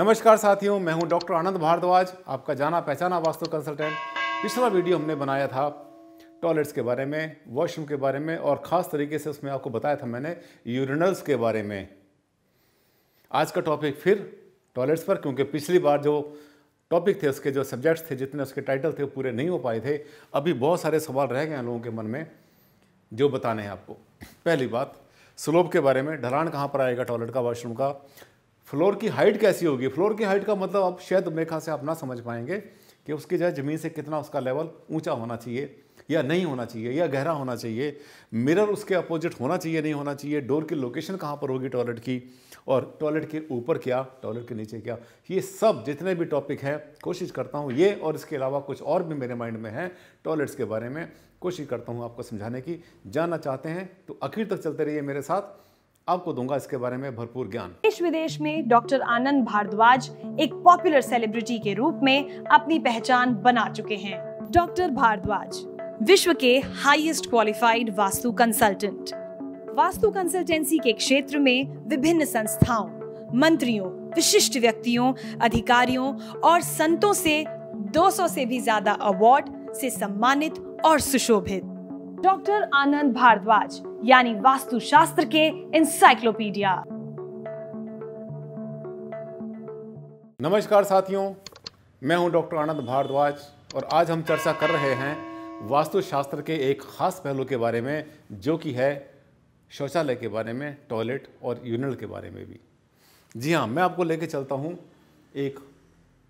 नमस्कार साथियों मैं हूं डॉक्टर आनंद भारद्वाज आपका जाना पहचाना वास्तु कंसल्टेंट पिछला वीडियो हमने बनाया था टॉयलेट्स के बारे में वॉशरूम के बारे में और ख़ास तरीके से उसमें आपको बताया था मैंने यूरिनल्स के बारे में आज का टॉपिक फिर टॉयलेट्स पर क्योंकि पिछली बार जो टॉपिक थे उसके जो सब्जेक्ट्स थे जितने उसके टाइटल थे पूरे नहीं हो पाए थे अभी बहुत सारे सवाल रह गए हैं लोगों के मन में जो बताने हैं आपको पहली बात स्लोप के बारे में ढलान कहाँ पर आएगा टॉयलेट का वॉशरूम का फ्लोर की हाइट कैसी होगी फ्लोर की हाइट का मतलब आप शायद मेरे से आप ना समझ पाएंगे कि उसकी जो ज़मीन से कितना उसका लेवल ऊंचा होना चाहिए या नहीं होना चाहिए या गहरा होना चाहिए मिरर उसके अपोजिट होना चाहिए नहीं होना चाहिए डोर की लोकेशन कहाँ पर होगी टॉयलेट की और टॉयलेट के ऊपर क्या टॉयलेट के नीचे क्या ये सब जितने भी टॉपिक हैं कोशिश करता हूँ ये और इसके अलावा कुछ और भी मेरे माइंड में हैं टॉयलेट्स के बारे में कोशिश करता हूँ आपको समझाने की जानना चाहते हैं तो आखिर तक चलते रहिए मेरे साथ आपको दूंगा इसके बारे में भरपूर ज्ञान देश विदेश में डॉक्टर आनंद भारद्वाज एक पॉपुलर सेलिब्रिटी के रूप में अपनी पहचान बना चुके हैं डॉक्टर भारद्वाज विश्व के highest qualified vastu consultant vastu consultancy के क्षेत्र में विभिन्न संस्थाओं मंत्रियों विशिष्ट व्यक्तियों अधिकारियों और संतों से 200 से भी ज्यादा अवार्ड से सम्मानित और सुशोभित डॉक्टर आनंद भारद्वाज यानी वास्तुशास्त्र के इंसाइक्लोपीडिया नमस्कार साथियों मैं हूं डॉक्टर आनंद भारद्वाज और आज हम चर्चा कर रहे हैं वास्तुशास्त्र के एक खास पहलू के बारे में जो कि है शौचालय के बारे में टॉयलेट और यूनल के बारे में भी जी हाँ मैं आपको लेके चलता हूँ एक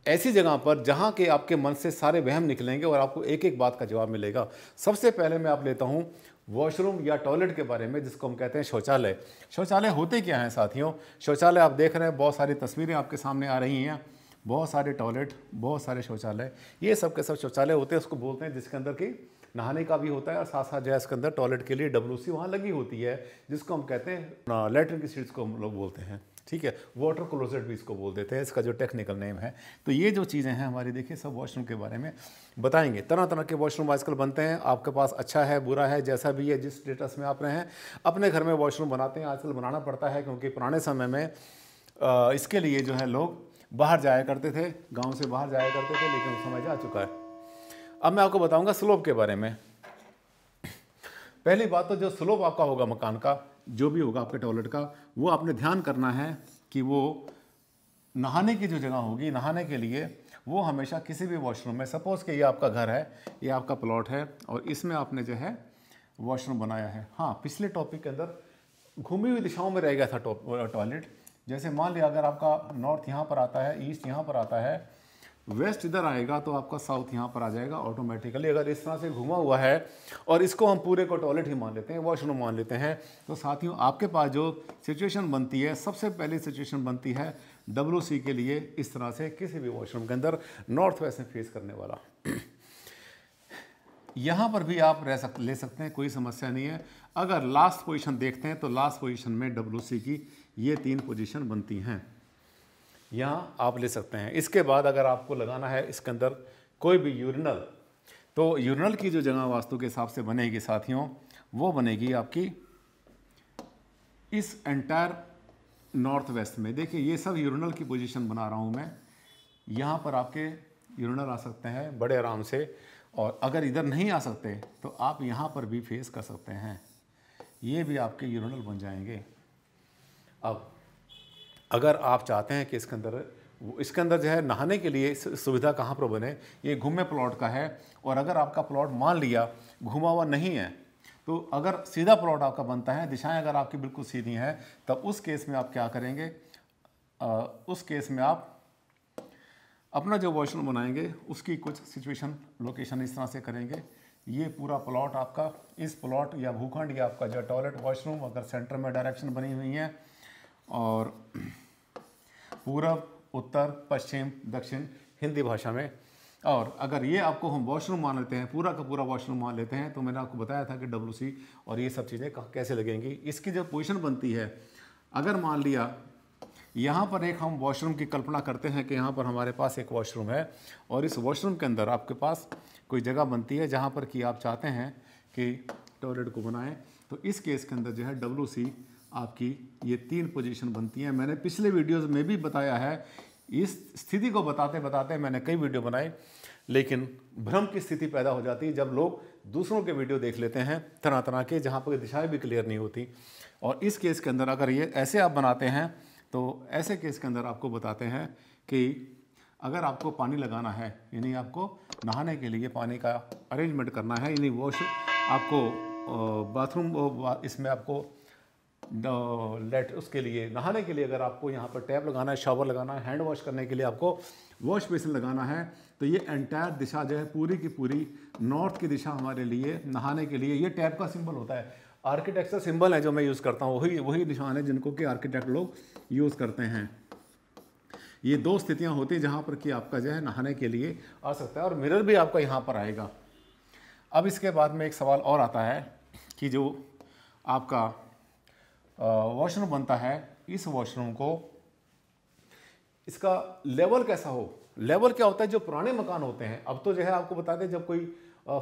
ऐसी जगह पर जहाँ के आपके मन से सारे वहम निकलेंगे और आपको एक एक बात का जवाब मिलेगा सबसे पहले मैं आप लेता हूँ वॉशरूम या टॉयलेट के बारे में जिसको हम कहते हैं शौचालय शौचालय होते क्या हैं साथियों शौचालय आप देख रहे हैं बहुत सारी तस्वीरें आपके सामने आ रही हैं बहुत सारे टॉयलेट बहुत सारे शौचालय ये सब के सब शौचालय होते हैं उसको बोलते हैं जिसके अंदर की नहाने का भी होता है और साथ साथ जो है इसके अंदर टॉयलेट के लिए डब्ल्यू सी वहाँ लगी होती है जिसको हम कहते हैं लेटरिन की सीट्स को हम लोग बोलते हैं ठीक है वाटर क्लोजेट भी इसको बोल देते हैं इसका जो टेक्निकल नेम है तो ये जो चीज़ें हैं हमारी देखिए सब वॉशरूम के बारे में बताएंगे तरह तरह के वॉशरूम आजकल बनते हैं आपके पास अच्छा है बुरा है जैसा भी है जिस स्टेटस में आप रहे हैं अपने घर में वॉशरूम बनाते हैं आजकल बनाना पड़ता है क्योंकि पुराने समय में इसके लिए जो है लोग बाहर जाया करते थे गाँव से बाहर जाया करते थे लेकिन उस समय जा चुका है अब मैं आपको बताऊँगा स्लोप के बारे में पहली बात तो जो स्लोप आपका होगा मकान का जो भी होगा आपके टॉयलेट का वो आपने ध्यान करना है कि वो नहाने की जो जगह होगी नहाने के लिए वो हमेशा किसी भी वॉशरूम में सपोज़ कि ये आपका घर है ये आपका प्लॉट है और इसमें आपने जो है वॉशरूम बनाया है हाँ पिछले टॉपिक के अंदर घूमी हुई दिशाओं में रह गया था टॉयलेट जैसे मान लिया अगर आपका नॉर्थ यहाँ पर आता है ईस्ट यहाँ पर आता है वेस्ट इधर आएगा तो आपका साउथ यहाँ पर आ जाएगा ऑटोमेटिकली अगर इस तरह से घुमा हुआ है और इसको हम पूरे को टॉयलेट ही मान लेते हैं वॉशरूम मान लेते हैं तो साथियों आपके पास जो सिचुएशन बनती है सबसे पहली सिचुएशन बनती है डब्ल्यू के लिए इस तरह से किसी भी वॉशरूम के अंदर नॉर्थ वेस्ट में फेस करने वाला यहाँ पर भी आप रह सक ले सकते हैं कोई समस्या नहीं है अगर लास्ट पोजिशन देखते हैं तो लास्ट पोजिशन में डब्ल्यू की ये तीन पोजिशन बनती हैं यहाँ आप ले सकते हैं इसके बाद अगर आपको लगाना है इसके अंदर कोई भी यूरिनल तो यूरिनल की जो जगह वास्तु के हिसाब से बनेगी साथियों वो बनेगी आपकी इस एंटायर नॉर्थ वेस्ट में देखिए ये सब यूरिनल की पोजीशन बना रहा हूँ मैं यहाँ पर आपके यूरिनल आ सकते हैं बड़े आराम से और अगर इधर नहीं आ सकते तो आप यहाँ पर भी फेस कर सकते हैं ये भी आपके यूरिनल बन जाएंगे अब अगर आप चाहते हैं कि इसके अंदर इसके अंदर जो है नहाने के लिए सुविधा कहाँ पर बने ये घूमे प्लॉट का है और अगर आपका प्लॉट मान लिया घुमा हुआ नहीं है तो अगर सीधा प्लॉट आपका बनता है दिशाएं अगर आपकी बिल्कुल सीधी हैं तब उस केस में आप क्या करेंगे आ, उस केस में आप अपना जो वॉशरूम बनाएंगे उसकी कुछ सिचुएशन लोकेशन इस तरह से करेंगे ये पूरा प्लॉट आपका इस प्लॉट या भूखंड या आपका जो टॉयलेट वॉशरूम अगर सेंटर में डायरेक्शन बनी हुई है और पूरब उत्तर पश्चिम दक्षिण हिंदी भाषा में और अगर ये आपको हम वॉशरूम मान लेते हैं पूरा का पूरा वॉशरूम मान लेते हैं तो मैंने आपको बताया था कि डब्ल्यू और ये सब चीज़ें कैसे लगेंगी इसकी जब पोजिशन बनती है अगर मान लिया यहाँ पर एक हम वॉशरूम की कल्पना करते हैं कि यहाँ पर हमारे पास एक वॉशरूम है और इस वॉशरूम के अंदर आपके पास कोई जगह बनती है जहाँ पर कि आप चाहते हैं कि टॉयलेट को बनाएं तो इस केस के अंदर जो है डब्ल्यू आपकी ये तीन पोजीशन बनती हैं मैंने पिछले वीडियोस में भी बताया है इस स्थिति को बताते बताते मैंने कई वीडियो बनाए लेकिन भ्रम की स्थिति पैदा हो जाती है जब लोग दूसरों के वीडियो देख लेते हैं तरह तरह के जहाँ पर दिशाएँ भी क्लियर नहीं होती और इस केस के अंदर अगर ये ऐसे आप बनाते हैं तो ऐसे केस के अंदर आपको बताते हैं कि अगर आपको पानी लगाना है यानी आपको नहाने के लिए पानी का अरेंजमेंट करना है यानी वॉश आपको बाथरूम इसमें आपको लेट उसके लिए नहाने के लिए अगर आपको यहाँ पर टैप लगाना है शावर लगाना है हैंड वॉश करने के लिए आपको वॉश बेसिन लगाना है तो ये एंटायर दिशा जो है पूरी की पूरी नॉर्थ की दिशा हमारे लिए नहाने के लिए ये टैप का सिंबल होता है आर्किटेक्चर सिंबल है जो मैं यूज़ करता हूँ वही वही निशान है जिनको कि आर्किटेक्ट लोग यूज़ करते हैं ये दो स्थितियाँ होती हैं जहाँ पर कि आपका जो है नहाने के लिए आ सकता है और मिरर भी आपका यहाँ पर आएगा अब इसके बाद में एक सवाल और आता है कि जो आपका वॉशरूम बनता है इस वॉशरूम को इसका लेवल कैसा हो लेवल क्या होता है जो पुराने मकान होते हैं अब तो जो है आपको बता दें जब कोई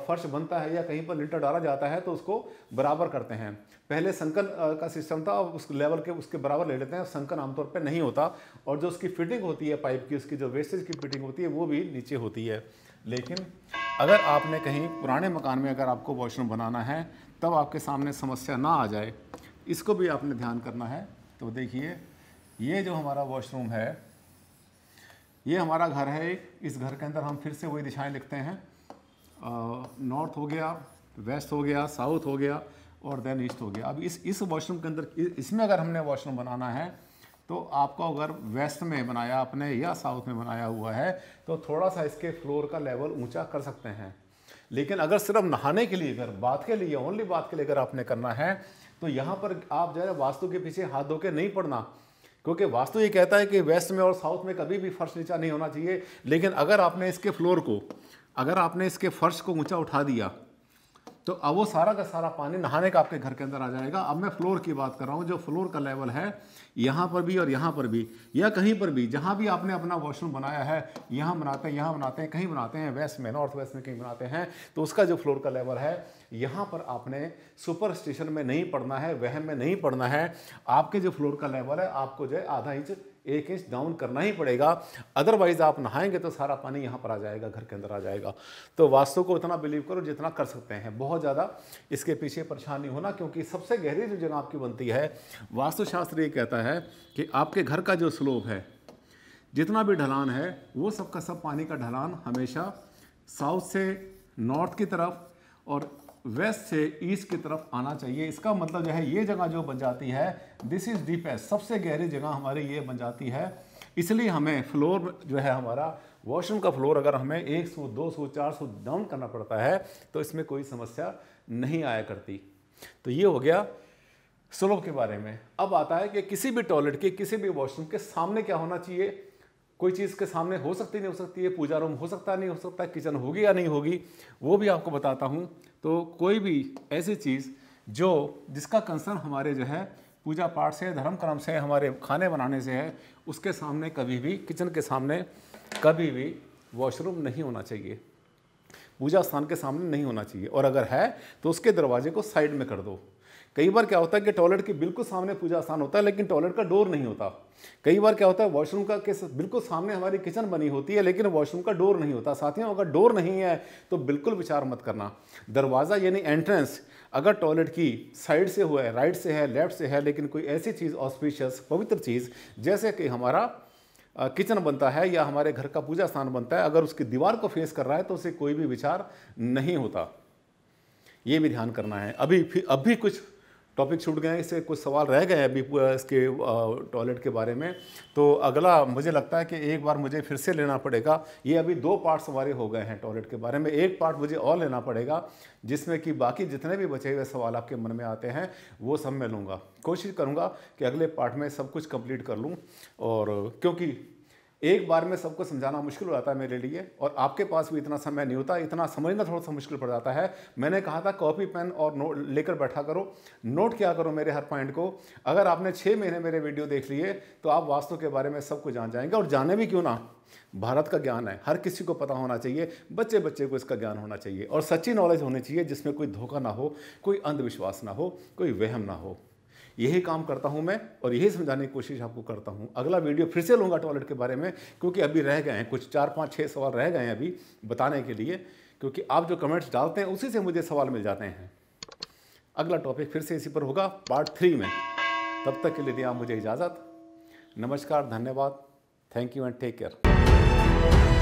फर्श बनता है या कहीं पर लिंटर डाला जाता है तो उसको बराबर करते हैं पहले संकन का सिस्टम था अब उस लेवल के उसके बराबर ले लेते हैं संकन आमतौर पर नहीं होता और जो उसकी फिटिंग होती है पाइप की उसकी जो वेस्टेज की फिटिंग होती है वो भी नीचे होती है लेकिन अगर आपने कहीं पुराने मकान में अगर आपको वॉशरूम बनाना है तब आपके सामने समस्या ना आ जाए इसको भी आपने ध्यान करना है तो देखिए ये जो हमारा वॉशरूम है ये हमारा घर है एक इस घर के अंदर हम फिर से वही दिशाएं लिखते हैं नॉर्थ हो गया वेस्ट हो गया साउथ हो गया और देन ईस्ट हो गया अब इस इस वॉशरूम के अंदर इसमें अगर हमने वॉशरूम बनाना है तो आपको अगर वेस्ट में बनाया आपने या साउथ में बनाया हुआ है तो थोड़ा सा इसके फ्लोर का लेवल ऊंचा कर सकते हैं लेकिन अगर सिर्फ नहाने के लिए अगर बात के लिए ओनली बात के लिए अगर आपने करना है तो यहाँ पर आप जो है वास्तु के पीछे हाथ धो के नहीं पड़ना क्योंकि वास्तु ये कहता है कि वेस्ट में और साउथ में कभी भी फर्श नीचा नहीं होना चाहिए लेकिन अगर आपने इसके फ्लोर को अगर आपने इसके फर्श को ऊँचा उठा दिया तो अब वो सारा का सारा पानी नहाने का आपके घर के अंदर आ जाएगा अब मैं फ्लोर की बात कर रहा हूँ जो फ्लोर का लेवल है यहाँ पर भी और यहाँ पर भी या कहीं पर भी जहाँ भी आपने अपना वॉशरूम बनाया है यहाँ बनाते हैं यहाँ बनाते हैं कहीं बनाते हैं वेस्ट में नॉर्थ वेस्ट में कहीं बनाते हैं तो उसका जो फ्लोर का लेवल है यहाँ पर आपने सुपर स्टेशन में नहीं पड़ना है वहम में नहीं पड़ना है आपके जो फ्लोर का लेवल है आपको जो है आधा इंच एक इंच डाउन करना ही पड़ेगा अदरवाइज़ आप नहाएंगे तो सारा पानी यहाँ पर आ जाएगा घर के अंदर आ जाएगा तो वास्तु को उतना बिलीव करो जितना कर सकते हैं बहुत ज़्यादा इसके पीछे परेशानी होना क्योंकि सबसे गहरी जो जगह आपकी बनती है वास्तुशास्त्र ये कहता है कि आपके घर का जो स्लोप है जितना भी ढलान है वो सब का सब पानी का ढलान हमेशा साउथ से नॉर्थ की तरफ और वेस्ट से ईस्ट की तरफ आना चाहिए इसका मतलब जो है ये जगह जो बन जाती है दिस इज़ डीपेस्ट सबसे गहरी जगह हमारी ये बन जाती है इसलिए हमें फ्लोर जो है हमारा वॉशरूम का फ्लोर अगर हमें 100, 200, 400 डाउन करना पड़ता है तो इसमें कोई समस्या नहीं आया करती तो ये हो गया स्लोप के बारे में अब आता है कि किसी भी टॉयलेट के किसी भी वॉशरूम के सामने क्या होना चाहिए कोई चीज़ के सामने हो सकती नहीं हो सकती है पूजा रूम हो सकता नहीं हो सकता किचन होगी या नहीं होगी वो भी आपको बताता हूँ तो कोई भी ऐसी चीज़ जो जिसका कंसर्न हमारे जो है पूजा पाठ से धर्म कर्म से हमारे खाने बनाने से है उसके सामने कभी भी किचन के सामने कभी भी वॉशरूम नहीं होना चाहिए पूजा स्थान के सामने नहीं होना चाहिए और अगर है तो उसके दरवाजे को साइड में कर दो कई बार क्या होता है कि टॉयलेट के बिल्कुल सामने पूजा स्थान होता है लेकिन टॉयलेट का डोर नहीं होता कई बार क्या होता है वॉशरूम का के बिल्कुल सामने हमारी किचन बनी होती है लेकिन वॉशरूम का डोर नहीं होता साथियों अगर डोर नहीं है तो बिल्कुल विचार मत करना दरवाज़ा यानी एंट्रेंस अगर टॉयलेट की साइड से हुआ है राइट से है लेफ्ट से है लेकिन कोई ऐसी चीज़ ऑस्पिशियस पवित्र चीज़ जैसे कि हमारा किचन बनता है या हमारे घर का पूजा स्थान बनता है अगर उसकी दीवार को फेस कर रहा है तो उसे कोई भी विचार नहीं होता ये भी ध्यान करना है अभी फिर अभी कुछ टॉपिक छूट गए इससे कुछ सवाल रह गए अभी इसके टॉयलेट के बारे में तो अगला मुझे लगता है कि एक बार मुझे फिर से लेना पड़ेगा ये अभी दो पार्ट्स हमारे हो गए हैं टॉयलेट के बारे में एक पार्ट मुझे और लेना पड़ेगा जिसमें कि बाकी जितने भी बचे हुए सवाल आपके मन में आते हैं वो सब मैं लूँगा कोशिश करूँगा कि अगले पार्ट में सब कुछ कंप्लीट कर लूँ और क्योंकि एक बार में सबको समझाना मुश्किल हो जाता है मेरे लिए और आपके पास भी इतना समय नहीं होता इतना समझना थोड़ा सा मुश्किल पड़ जाता है मैंने कहा था कॉपी पेन और नोट लेकर बैठा करो नोट क्या करो मेरे हर पॉइंट को अगर आपने छः महीने मेरे वीडियो देख लिए तो आप वास्तु के बारे में सब कुछ जान जाएंगे और जाने भी क्यों ना भारत का ज्ञान है हर किसी को पता होना चाहिए बच्चे बच्चे को इसका ज्ञान होना चाहिए और सच्ची नॉलेज होनी चाहिए जिसमें कोई धोखा ना हो कोई अंधविश्वास ना हो कोई वहम ना हो यही काम करता हूँ मैं और यही समझाने की कोशिश आपको करता हूँ अगला वीडियो फिर से लूँगा टॉयलेट के बारे में क्योंकि अभी रह गए हैं कुछ चार पाँच छः सवाल रह गए हैं अभी बताने के लिए क्योंकि आप जो कमेंट्स डालते हैं उसी से मुझे सवाल मिल जाते हैं अगला टॉपिक फिर से इसी पर होगा पार्ट थ्री में तब तक के लिए आप मुझे इजाज़त नमस्कार धन्यवाद thank you and take care